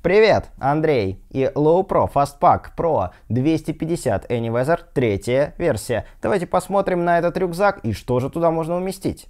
Привет, Андрей и Low Pro Fastpack Pro 250 Anyweather, третья версия. Давайте посмотрим на этот рюкзак и что же туда можно уместить.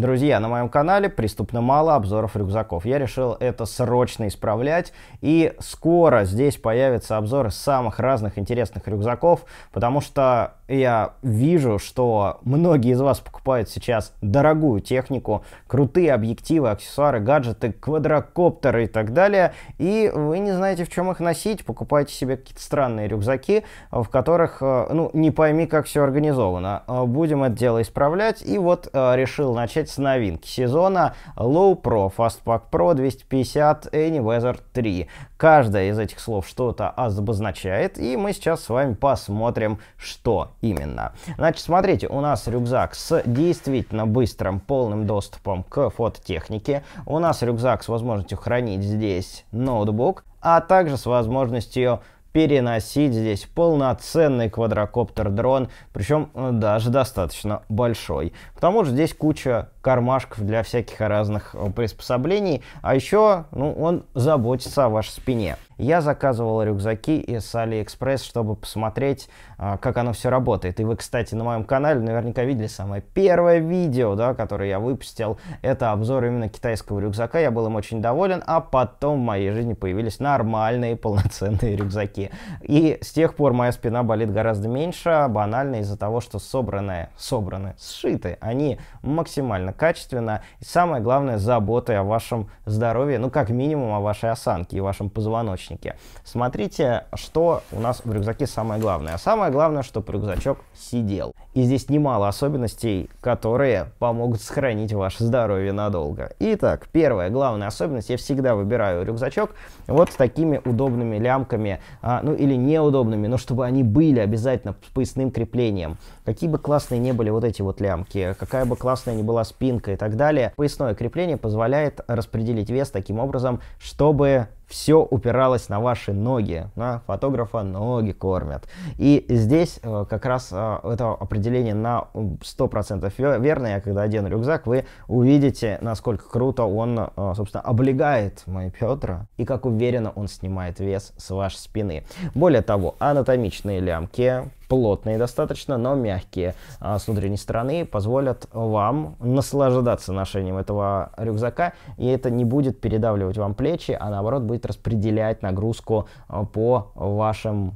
Друзья, на моем канале преступно мало обзоров рюкзаков. Я решил это срочно исправлять. И скоро здесь появятся обзоры самых разных интересных рюкзаков, потому что я вижу, что многие из вас покупают сейчас дорогую технику, крутые объективы, аксессуары, гаджеты, квадрокоптеры и так далее. И вы не знаете, в чем их носить. покупаете себе какие-то странные рюкзаки, в которых, э, ну, не пойми, как все организовано. Э, будем это дело исправлять. И вот э, решил начать появляются новинки сезона Low Pro, Fastpack Pro 250, AnyWeather 3. Каждое из этих слов что-то обозначает, и мы сейчас с вами посмотрим, что именно. Значит, смотрите, у нас рюкзак с действительно быстрым полным доступом к фототехнике. У нас рюкзак с возможностью хранить здесь ноутбук, а также с возможностью переносить здесь полноценный квадрокоптер-дрон, причем э, даже достаточно большой. К тому же здесь куча кармашков для всяких разных э, приспособлений, а еще ну, он заботится о вашей спине. Я заказывал рюкзаки из AliExpress, чтобы посмотреть, а, как оно все работает. И вы, кстати, на моем канале наверняка видели самое первое видео, да, которое я выпустил. Это обзор именно китайского рюкзака. Я был им очень доволен, а потом в моей жизни появились нормальные полноценные рюкзаки. И с тех пор моя спина болит гораздо меньше, а банально из-за того, что собранные, собраны, сшиты, они максимально качественно. И самое главное, забота о вашем здоровье, ну как минимум о вашей осанке и вашем позвоночнике справочнике. Смотрите, что у нас в рюкзаке самое главное. А самое главное, чтобы рюкзачок сидел. И здесь немало особенностей, которые помогут сохранить ваше здоровье надолго. Итак, первая главная особенность, я всегда выбираю рюкзачок, вот с такими удобными лямками, а, ну или неудобными, но чтобы они были обязательно с поясным креплением. Какие бы классные не были вот эти вот лямки, какая бы классная ни была спинка и так далее, поясное крепление позволяет распределить вес таким образом, чтобы все упиралось на ваши ноги. На фотографа ноги кормят. И здесь э, как раз а, это определение на 100% Я Когда одену рюкзак, вы увидите, насколько круто он, а, собственно, облегает мои Петра. И как уверен уверенно он снимает вес с вашей спины. Более того, анатомичные лямки, плотные достаточно, но мягкие а, с внутренней стороны, позволят вам наслаждаться ношением этого рюкзака, и это не будет передавливать вам плечи, а наоборот будет распределять нагрузку а, по вашим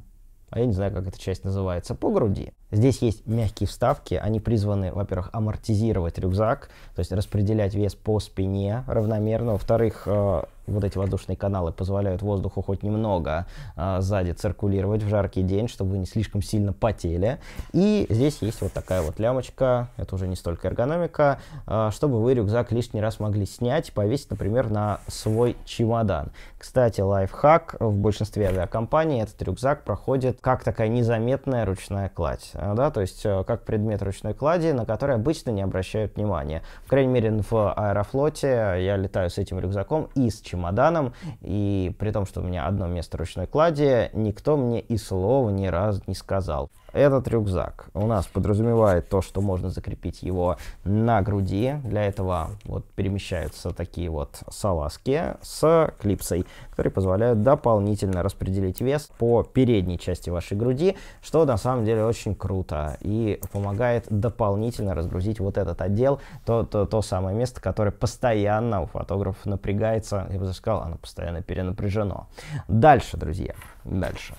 а я не знаю, как эта часть называется, по груди. Здесь есть мягкие вставки, они призваны, во-первых, амортизировать рюкзак, то есть распределять вес по спине равномерно, во-вторых, а, вот эти воздушные каналы позволяют воздуху хоть немного э, сзади циркулировать в жаркий день, чтобы вы не слишком сильно потели. И здесь есть вот такая вот лямочка, это уже не столько эргономика, э, чтобы вы рюкзак лишний раз могли снять и повесить, например, на свой чемодан. Кстати, лайфхак, в большинстве авиакомпаний этот рюкзак проходит как такая незаметная ручная кладь, а, да, то есть э, как предмет ручной клади, на который обычно не обращают внимания. По крайней мере, в аэрофлоте я летаю с этим рюкзаком и с чемоданом чемоданом, и при том, что у меня одно место ручной клади, никто мне и слова ни разу не сказал. Этот рюкзак у нас подразумевает то, что можно закрепить его на груди. Для этого вот перемещаются такие вот салазки с клипсой, которые позволяют дополнительно распределить вес по передней части вашей груди, что на самом деле очень круто и помогает дополнительно разгрузить вот этот отдел, то, то, то самое место, которое постоянно у фотографов напрягается. Я бы сказал, оно постоянно перенапряжено. Дальше, друзья, дальше.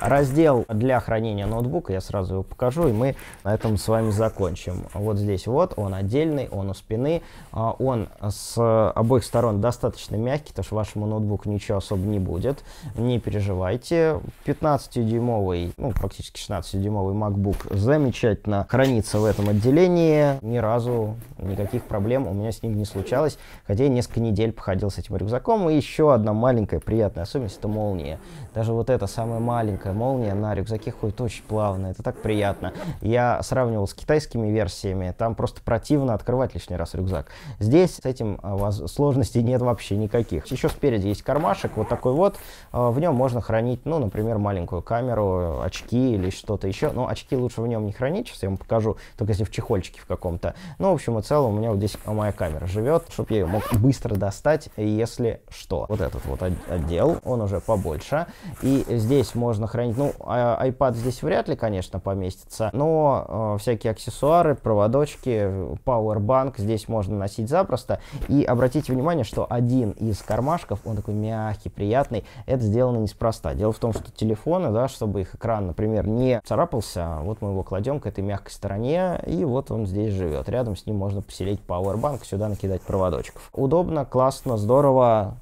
Раздел для хранения ноутбука, я сразу его покажу, и мы на этом с вами закончим. Вот здесь вот, он отдельный, он у спины, а, он с обоих сторон достаточно мягкий, потому что вашему ноутбуку ничего особо не будет, не переживайте. 15-дюймовый, ну практически 16-дюймовый MacBook замечательно хранится в этом отделении, ни разу никаких проблем у меня с ним не случалось, хотя я несколько недель походил с этим рюкзаком. И еще одна маленькая приятная особенность, это молния. Даже вот это самая маленькая маленькая молния на рюкзаке ходит очень плавно, это так приятно. Я сравнивал с китайскими версиями, там просто противно открывать лишний раз рюкзак. Здесь с этим а, сложностей нет вообще никаких. Еще спереди есть кармашек, вот такой вот, а, в нем можно хранить, ну, например, маленькую камеру, очки или что-то еще, но очки лучше в нем не хранить, сейчас я вам покажу, только если в чехольчике в каком-то. Ну, в общем и целом, у меня вот здесь а, моя камера живет, чтобы я ее мог быстро достать, если что. Вот этот вот отдел, он уже побольше, и здесь можно можно хранить. Ну, iPad а, здесь вряд ли, конечно, поместится, но э, всякие аксессуары, проводочки, Powerbank здесь можно носить запросто. И обратите внимание, что один из кармашков, он такой мягкий, приятный, это сделано неспроста. Дело в том, что телефоны, да, чтобы их экран, например, не царапался, а вот мы его кладем к этой мягкой стороне, и вот он здесь живет. Рядом с ним можно поселить Powerbank, сюда накидать проводочков. Удобно, классно, здорово,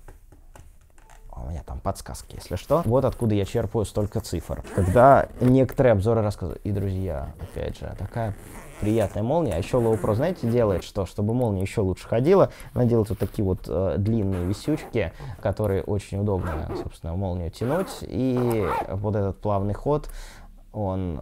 меня там подсказки, если что. Вот откуда я черпаю столько цифр. Когда некоторые обзоры рассказывают, и друзья, опять же, такая приятная молния. А еще Лоупро, знаете, делает что? Чтобы молния еще лучше ходила, она делает вот такие вот э, длинные висючки, которые очень удобно, собственно, молнию тянуть. И вот этот плавный ход, он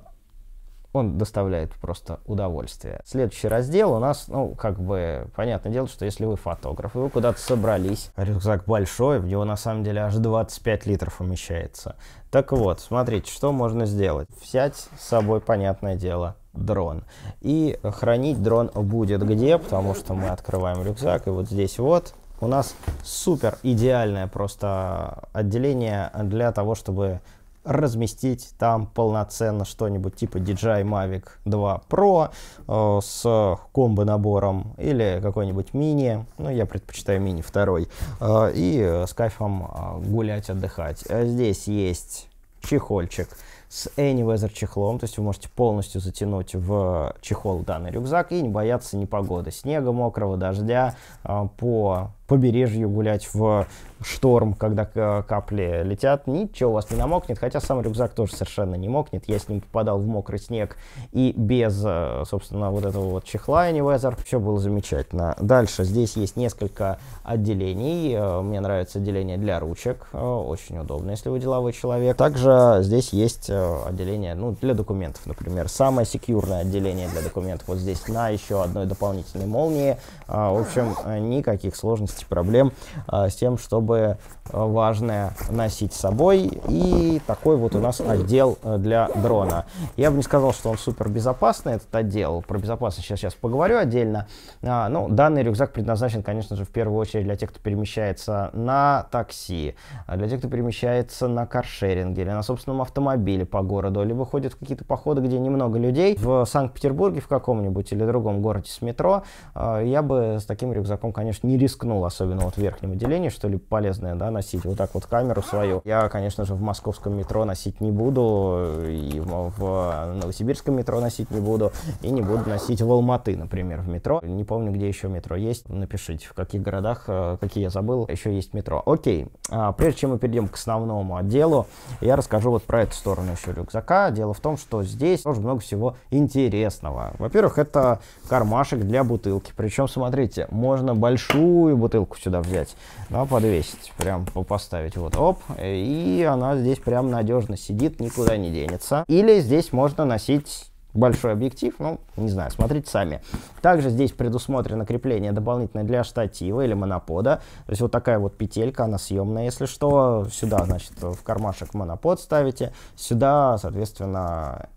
он доставляет просто удовольствие. Следующий раздел у нас, ну, как бы, понятное дело, что если вы фотограф, и вы куда-то собрались, а рюкзак большой, в него на самом деле аж 25 литров умещается. Так вот, смотрите, что можно сделать. Взять с собой, понятное дело, дрон. И хранить дрон будет где, потому что мы открываем рюкзак, и вот здесь вот у нас супер идеальное просто отделение для того, чтобы разместить там полноценно что-нибудь типа DJI Mavic 2 Pro э, с комбо-набором или какой-нибудь мини, ну, я предпочитаю мини второй, э, и с кайфом э, гулять, отдыхать. А здесь есть чехольчик с Anyweather чехлом, то есть вы можете полностью затянуть в чехол данный рюкзак и не бояться ни погоды, снега, мокрого, дождя, э, по побережью гулять в шторм, когда капли летят, ничего у вас не намокнет, хотя сам рюкзак тоже совершенно не мокнет, я с ним попадал в мокрый снег и без, э, собственно, вот этого вот чехла Anywhether, все было замечательно. Дальше здесь есть несколько отделений, э, мне нравится отделение для ручек, э, очень удобно, если вы деловой человек. Также здесь есть отделение, ну, для документов, например, самое секьюрное отделение для документов, вот здесь на еще одной дополнительной молнии, в общем, никаких сложностей есть типа, проблем а, с тем, чтобы э, важное носить с собой. И такой вот у нас отдел э, для дрона. Я бы не сказал, что он супер безопасный, этот отдел. Про безопасность сейчас, сейчас поговорю отдельно. А, ну, данный рюкзак предназначен, конечно же, в первую очередь для тех, кто перемещается на такси, а для тех, кто перемещается на каршеринге или на собственном автомобиле по городу, или выходит в какие-то походы, где немного людей. В Санкт-Петербурге в каком-нибудь или другом городе с метро а, я бы с таким рюкзаком, конечно, не рискнул особенно вот в верхнем отделении, что ли, полезное, да, носить. Вот так вот камеру свою. Я, конечно же, в московском метро носить не буду, и в новосибирском метро носить не буду, и не буду носить в Алматы, например, в метро. Не помню, где еще метро есть. Напишите, в каких городах, э, какие я забыл, еще есть метро. Окей, а, прежде чем мы перейдем к основному отделу, я расскажу вот про эту сторону еще рюкзака. Дело в том, что здесь тоже много всего интересного. Во-первых, это кармашек для бутылки. Причем, смотрите, можно большую бутылку бутылку сюда взять, да, подвесить, прям поставить вот, оп, и она здесь прям надежно сидит, никуда не денется. Или здесь можно носить большой объектив, ну, не знаю, смотрите сами. Также здесь предусмотрено крепление дополнительное для штатива или монопода. То есть вот такая вот петелька, она съемная, если что. Сюда, значит, в кармашек монопод ставите. Сюда, соответственно,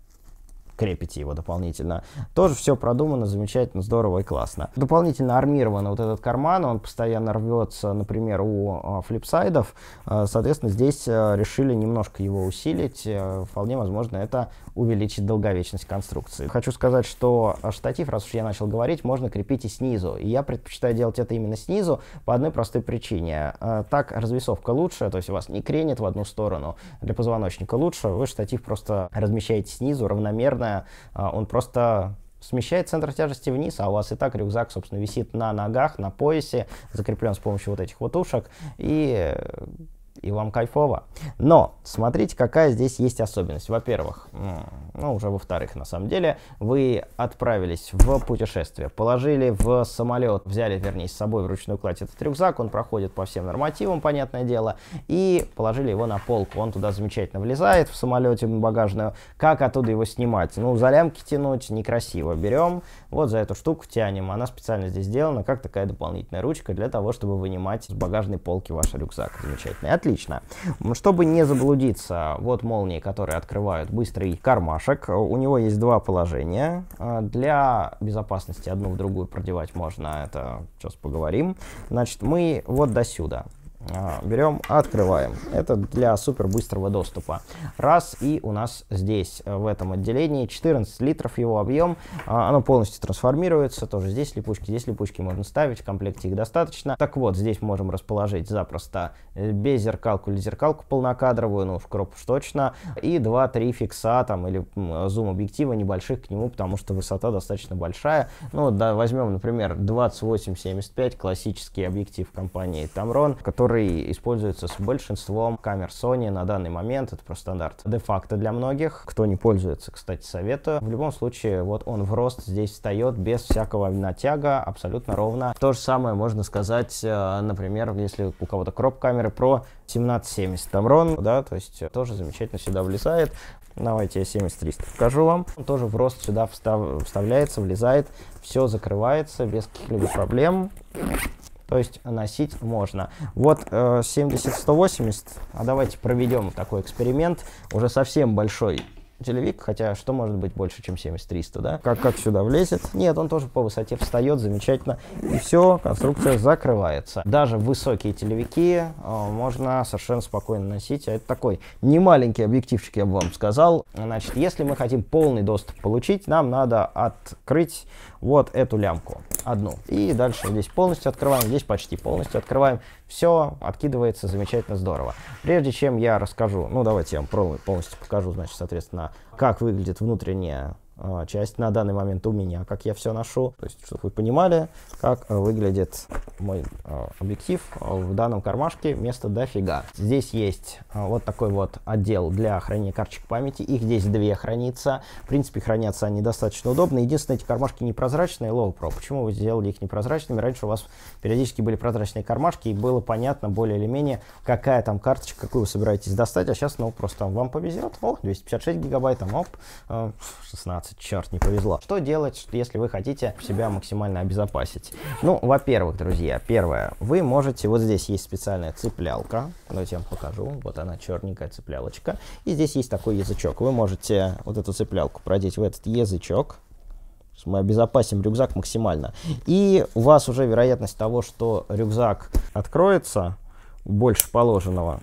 крепите его дополнительно. Тоже все продумано, замечательно, здорово и классно. Дополнительно армирован вот этот карман, он постоянно рвется, например, у а, флипсайдов. А, соответственно, здесь а, решили немножко его усилить. Э, вполне возможно, это увеличит долговечность конструкции. Хочу сказать, что штатив, раз уж я начал говорить, можно крепить и снизу. И я предпочитаю делать это именно снизу по одной простой причине. Э, так развесовка лучше, то есть у вас не кренит в одну сторону. Для позвоночника лучше. Вы штатив просто размещаете снизу равномерно сложная, а, он просто смещает центр тяжести вниз, а у вас и так рюкзак, собственно, висит на ногах, на поясе, закреплен с помощью вот этих вот ушек, и, и вам кайфово. Но смотрите, какая здесь есть особенность. Во-первых, ну, уже во-вторых, на самом деле, вы отправились в путешествие, положили в самолет, взяли, вернее, с собой в ручную кладь этот рюкзак, он проходит по всем нормативам, понятное дело, и положили его на полку, он туда замечательно влезает в самолете багажную, как оттуда его снимать? Ну, за лямки тянуть некрасиво, берем вот за эту штуку тянем, она специально здесь сделана, как такая дополнительная ручка для того, чтобы вынимать с багажной полки ваш рюкзак, замечательно, отлично. Чтобы не заблудиться, вот молнии, которые открывают быстрый кармаш, кармашек. У него есть два положения. А, для безопасности одну в другую продевать можно, это сейчас поговорим. Значит, мы вот до сюда. А, берем, открываем. Это для супер быстрого доступа. Раз, и у нас здесь, э, в этом отделении, 14 литров его объем. А, оно полностью трансформируется. Тоже здесь липучки, здесь липучки можно ставить. В комплекте их достаточно. Так вот, здесь можем расположить запросто э, без зеркалку или зеркалку полнокадровую, ну, в кроп уж точно. И 2-3 фикса там или зум объектива небольших к нему, потому что высота достаточно большая. Ну, да, возьмем, например, 28-75, классический объектив компании Tamron, который который используется с большинством камер Sony на данный момент. Это просто стандарт де-факто для многих. Кто не пользуется, кстати, советую. В любом случае, вот он в рост здесь встает без всякого натяга, абсолютно ровно. То же самое можно сказать, э, например, если у кого-то кроп камеры Pro 1770 Tamron, да, то есть э, тоже замечательно сюда влезает. Давайте я 7300 покажу вам. Он тоже в рост сюда встав... вставляется, влезает, все закрывается без каких-либо проблем. То есть носить можно. Вот э, 70-180, а давайте проведем такой эксперимент, уже совсем большой телевик, хотя что может быть больше, чем 70-300, да? Как, как сюда влезет? Нет, он тоже по высоте встает замечательно. И все, конструкция закрывается. Даже высокие телевики э, можно совершенно спокойно носить. А это такой немаленький объективчик, я бы вам сказал. Значит, если мы хотим полный доступ получить, нам надо открыть вот эту лямку. Одну. И дальше здесь полностью открываем, здесь почти полностью открываем. Все откидывается замечательно здорово. Прежде чем я расскажу, ну давайте я вам полностью покажу, значит, соответственно, как выглядит внутренняя а, часть на данный момент у меня, как я все ношу. То есть, чтобы вы понимали, как э, выглядит мой э, объектив э, в данном кармашке место дофига. Здесь есть вот такой вот отдел для хранения карточек памяти. Их здесь две хранится. В принципе, хранятся они достаточно удобно. Единственное, эти кармашки непрозрачные, Low Pro. Почему вы сделали их непрозрачными? Раньше у вас периодически были прозрачные кармашки, и было понятно более или менее, какая там карточка, какую вы собираетесь достать. А сейчас, ну, просто вам повезет. О, 256 гигабайт, а, оп, 16 15, черт, не повезло. Что делать, если вы хотите себя максимально обезопасить? Ну, во-первых, друзья, первое, вы можете, вот здесь есть специальная цеплялка, давайте я вам покажу, вот она черненькая цеплялочка, и здесь есть такой язычок, вы можете вот эту цеплялку продеть в этот язычок, мы обезопасим рюкзак максимально. И у вас уже вероятность того, что рюкзак откроется больше положенного,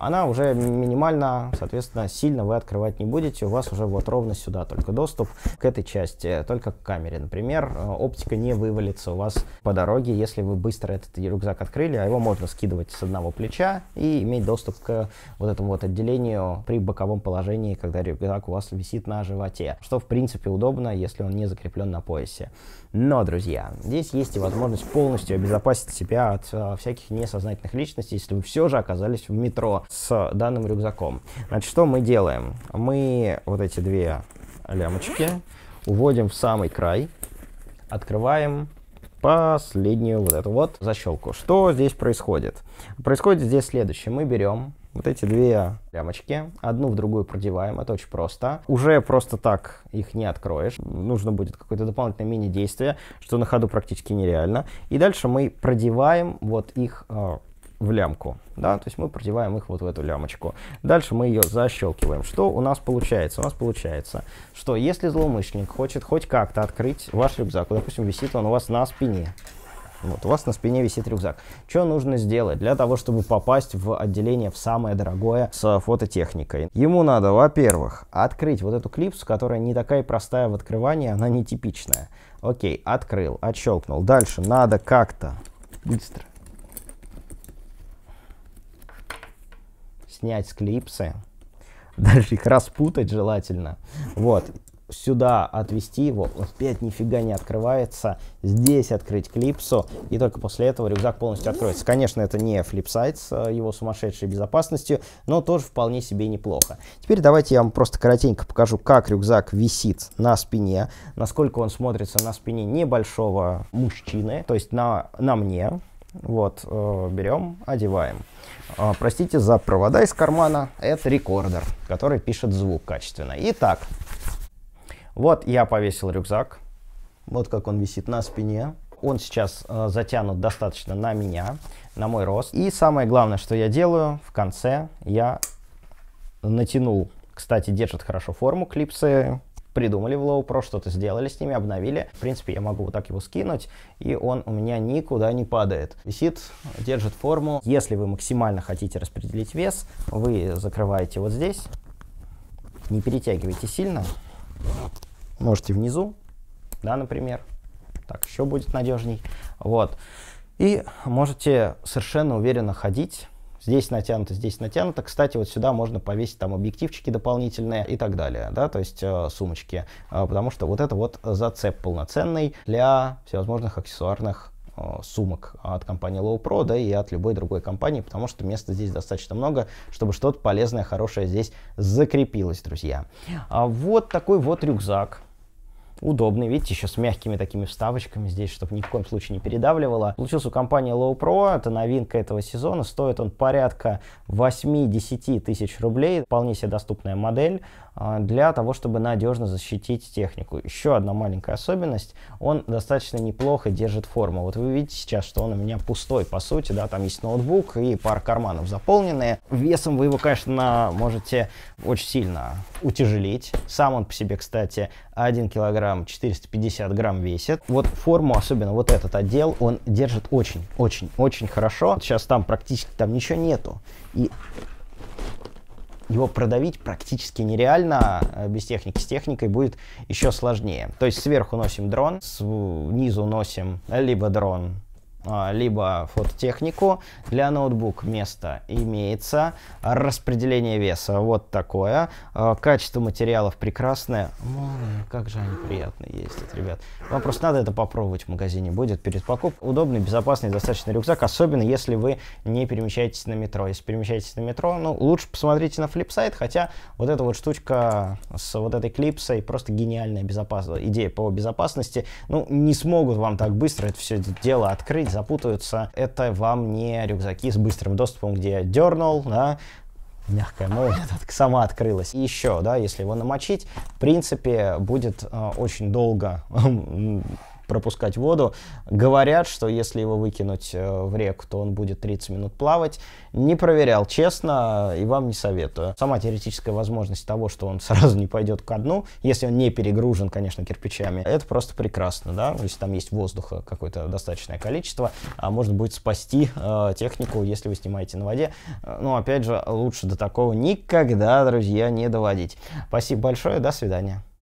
она уже минимально, соответственно, сильно вы открывать не будете, у вас уже вот ровно сюда только доступ к этой части, только к камере. Например, э, оптика не вывалится у вас по дороге, если вы быстро этот рюкзак открыли, а его можно скидывать с одного плеча и иметь доступ к вот этому вот отделению при боковом положении, когда рюкзак у вас висит на животе, что в принципе удобно, если он не закреплен на поясе. Но, друзья, здесь есть и возможность полностью обезопасить себя от э, всяких несознательных личностей, если вы все же оказались в метро с данным рюкзаком. Значит, что мы делаем? Мы вот эти две лямочки уводим в самый край, открываем последнюю вот эту вот защелку. Что здесь происходит? Происходит здесь следующее. Мы берем вот эти две лямочки, одну в другую продеваем, это очень просто. Уже просто так их не откроешь, нужно будет какое-то дополнительное мини-действие, что на ходу практически нереально. И дальше мы продеваем вот их э, в лямку, да, то есть мы продеваем их вот в эту лямочку. Дальше мы ее защелкиваем. Что у нас получается? У нас получается, что если злоумышленник хочет хоть как-то открыть ваш рюкзак, допустим, висит он у вас на спине, вот, у вас на спине висит рюкзак. Что нужно сделать для того, чтобы попасть в отделение в самое дорогое с фототехникой? Ему надо, во-первых, открыть вот эту клипсу, которая не такая простая в открывании, она нетипичная. Окей, открыл, отщелкнул. Дальше надо как-то быстро снять с клипсы. Дальше их распутать желательно. Вот сюда отвести его, опять нифига не открывается, здесь открыть клипсу, и только после этого рюкзак полностью откроется. Конечно, это не флипсайт с э, его сумасшедшей безопасностью, но тоже вполне себе неплохо. Теперь давайте я вам просто коротенько покажу, как рюкзак висит на спине, насколько он смотрится на спине небольшого мужчины, то есть на, на мне. Вот, э, берем, одеваем. Э, простите за провода из кармана, это рекордер, который пишет звук качественно. Итак, вот я повесил рюкзак. Вот как он висит на спине. Он сейчас э, затянут достаточно на меня, на мой рост. И самое главное, что я делаю, в конце я натянул. Кстати, держит хорошо форму клипсы. Придумали в Low Pro, что-то сделали с ними, обновили. В принципе, я могу вот так его скинуть, и он у меня никуда не падает. Висит, держит форму. Если вы максимально хотите распределить вес, вы закрываете вот здесь. Не перетягивайте сильно. Можете внизу, да, например. Так еще будет надежней. Вот. И можете совершенно уверенно ходить. Здесь натянуто, здесь натянуто. Кстати, вот сюда можно повесить там объективчики дополнительные и так далее, да, то есть э, сумочки. Э, потому что вот это вот зацеп полноценный для всевозможных аксессуарных э, сумок от компании Low Pro, да и от любой другой компании, потому что места здесь достаточно много, чтобы что-то полезное, хорошее здесь закрепилось, друзья. А вот такой вот рюкзак Удобный, видите, еще с мягкими такими вставочками здесь, чтобы ни в коем случае не передавливало. Получился у компании Low Pro, это новинка этого сезона, стоит он порядка 8-10 тысяч рублей, вполне себе доступная модель. А, для того, чтобы надежно защитить технику. Еще одна маленькая особенность, он достаточно неплохо держит форму. Вот вы видите сейчас, что он у меня пустой, по сути, да, там есть ноутбук и пара карманов заполненные. Весом вы его, конечно, можете очень сильно утяжелить. Сам он по себе, кстати, 1 килограмм 450 грамм весит. Вот форму, особенно вот этот отдел, он держит очень, очень, очень хорошо. сейчас там практически там ничего нету. И его продавить практически нереально а без техники. С техникой будет еще сложнее. То есть сверху носим дрон, снизу носим либо дрон а, либо фототехнику. Для ноутбук место имеется. Распределение веса вот такое. А, качество материалов прекрасное. Молния, как же они приятно ездят, ребят. Вам просто надо это попробовать в магазине. Будет перед покупкой. Удобный, безопасный, достаточно рюкзак. Особенно, если вы не перемещаетесь на метро. Если перемещаетесь на метро, ну, лучше посмотрите на флипсайт. Хотя вот эта вот штучка с вот этой клипсой просто гениальная безопасность. Идея по безопасности. Ну, не смогут вам так быстро это все дело открыть запутаются, это вам не рюкзаки с быстрым доступом, где дернул, да, мягкая молния сама открылась. И еще, да, если его намочить, в принципе, будет э, очень долго пропускать воду. Говорят, что если его выкинуть э, в реку, то он будет 30 минут плавать. Не проверял, честно, и вам не советую. Сама теоретическая возможность того, что он сразу не пойдет ко дну, если он не перегружен, конечно, кирпичами, это просто прекрасно, да, если там есть воздуха какое-то достаточное количество, а можно будет спасти э, технику, если вы снимаете на воде. Э, Но, ну, опять же, лучше до такого никогда, друзья, не доводить. Спасибо большое, до свидания.